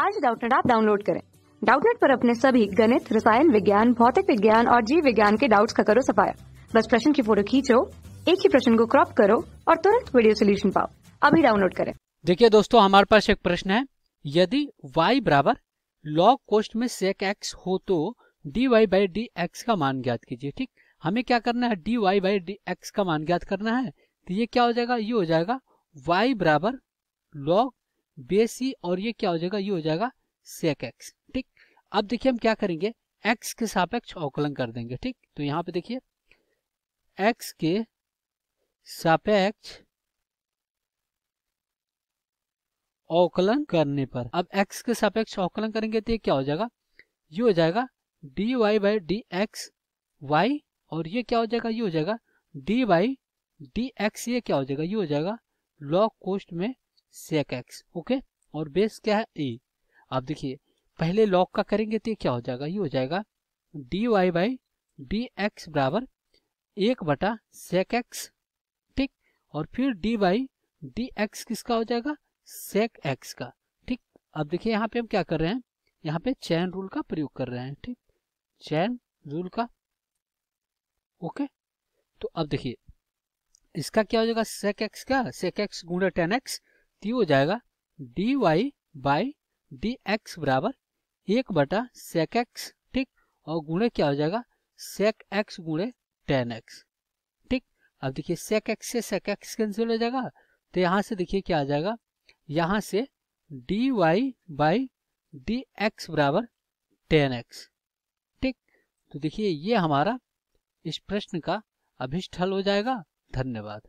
आज डाउटनेट आप डाउनलोड करें डाउटनेट पर अपने सभी गणित रसायन विज्ञान भौतिक विज्ञान और जीव विज्ञान के डाउट्स का करो सफाया बस प्रश्न की फोटो खींचो एक ही प्रश्न को क्रॉप करो और तुरंत वीडियो सोल्यूशन पाओ अभी डाउनलोड करें देखिए दोस्तों हमारे पास एक प्रश्न है यदि y बराबर लॉग कोस्ट में सेक एक्स हो तो d y by d x का मान ज्ञात कीजिए ठीक हमें क्या करना है d y by d x का मान ज्ञात करना है तो ये क्या हो जाएगा ये हो जाएगा y बराबर लॉग बेस सी और ये क्या हो जाएगा ये हो जाएगा सेक एक्स ठीक अब देखिए हम क्या करेंगे एक्स के सापेक्ष अवकलन कर देंगे ठीक तो यहां पे देखिए एक्स के सापेक्ष अवकलन करने पर अब एक्स के सापेक्ष अवकलन करेंगे तो ये क्या हो जाएगा ये हो जाएगा d y by d x y और ये क्या हो जाएगा ये हो जाएगा डी वाई डी एक्स ये क्या हो जाएगा ये हो जाएगा लॉ कोस्ट में सेक एक्स ओके और बेस क्या है ए आप देखिए पहले लॉग का करेंगे तो क्या हो जाएगा ये हो जाएगा d y by d x बराबर एक बटा सेक एक्स ठीक और फिर डी बाई डी एक्स किसका हो जाएगा सेक एक्स का ठीक अब देखिए यहाँ पे हम क्या कर रहे हैं यहाँ पे चैन रूल का प्रयोग कर रहे हैं ठीक चैन रूल का ओके तो अब देखिए इसका क्या हो जाएगा सेक एक्स का सेक एक्स गुणा टेन एक्स तो हो जाएगा d y by d x बराबर एक बटा सेक एक्स ठीक और गुणे क्या हो जाएगा सेक एक्स गुणे टेन एक्स ठीक अब देखिए सेक एक्स से सेक एक्स कैंसिल हो जाएगा तो यहाँ से देखिए क्या आ जाएगा यहाँ से d y by d x बराबर टेन एक्स ठीक तो देखिए ये हमारा इस प्रश्न का अभिष्ट हल हो जाएगा धन्यवाद